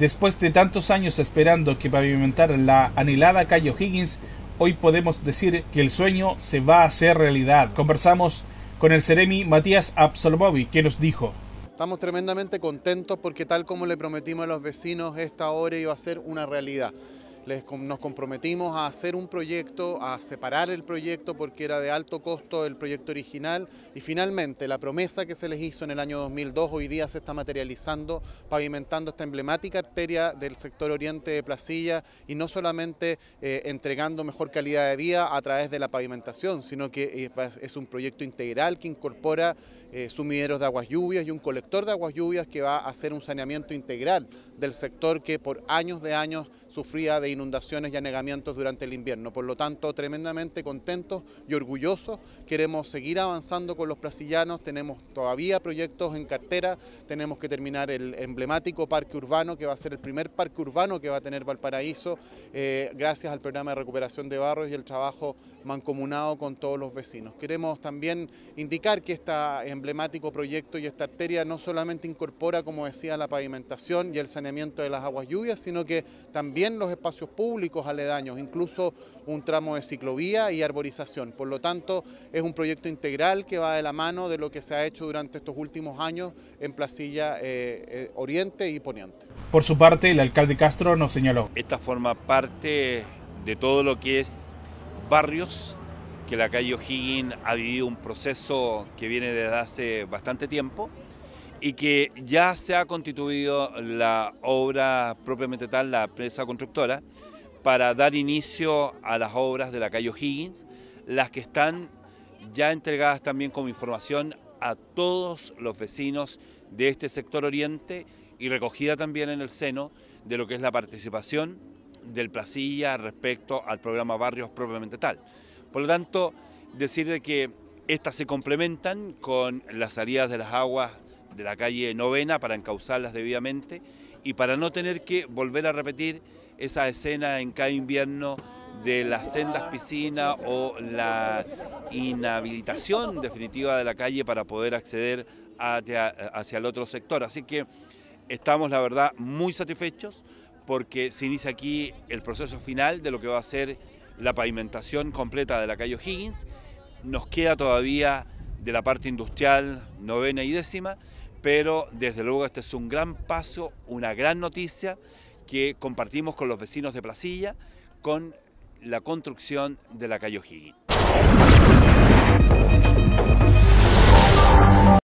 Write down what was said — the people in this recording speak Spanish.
Después de tantos años esperando que pavimentar la anhelada calle O'Higgins, hoy podemos decir que el sueño se va a hacer realidad. Conversamos con el Ceremi Matías Absolbovi que nos dijo. Estamos tremendamente contentos porque tal como le prometimos a los vecinos, esta obra iba a ser una realidad nos comprometimos a hacer un proyecto, a separar el proyecto porque era de alto costo el proyecto original y finalmente la promesa que se les hizo en el año 2002 hoy día se está materializando, pavimentando esta emblemática arteria del sector oriente de Placilla y no solamente eh, entregando mejor calidad de vida a través de la pavimentación, sino que eh, es un proyecto integral que incorpora eh, sumideros de aguas lluvias y un colector de aguas lluvias que va a hacer un saneamiento integral del sector que por años de años sufría de inundaciones inundaciones y anegamientos durante el invierno. Por lo tanto, tremendamente contentos y orgullosos, queremos seguir avanzando con los plasillanos, tenemos todavía proyectos en cartera, tenemos que terminar el emblemático parque urbano, que va a ser el primer parque urbano que va a tener Valparaíso, eh, gracias al programa de recuperación de barros y el trabajo mancomunado con todos los vecinos. Queremos también indicar que este emblemático proyecto y esta arteria no solamente incorpora, como decía, la pavimentación y el saneamiento de las aguas lluvias, sino que también los espacios públicos aledaños, incluso un tramo de ciclovía y arborización. Por lo tanto, es un proyecto integral que va de la mano de lo que se ha hecho durante estos últimos años en Placilla eh, eh, Oriente y Poniente. Por su parte, el alcalde Castro nos señaló. Esta forma parte de todo lo que es barrios, que la calle O'Higgins ha vivido un proceso que viene desde hace bastante tiempo y que ya se ha constituido la obra propiamente tal, la presa constructora, para dar inicio a las obras de la calle O'Higgins, las que están ya entregadas también como información a todos los vecinos de este sector oriente y recogida también en el seno de lo que es la participación del Placilla respecto al programa Barrios propiamente tal. Por lo tanto, decir de que estas se complementan con las salidas de las aguas de la calle Novena para encauzarlas debidamente y para no tener que volver a repetir esa escena en cada invierno de las sendas piscina o la inhabilitación definitiva de la calle para poder acceder hacia, el otro sector. Así que estamos, la verdad, muy satisfechos porque se inicia aquí el proceso final de lo que va a ser la pavimentación completa de la calle O'Higgins. Nos queda todavía de la parte industrial novena y décima, pero desde luego este es un gran paso, una gran noticia que compartimos con los vecinos de Placilla con la construcción de la calle O'Higgins.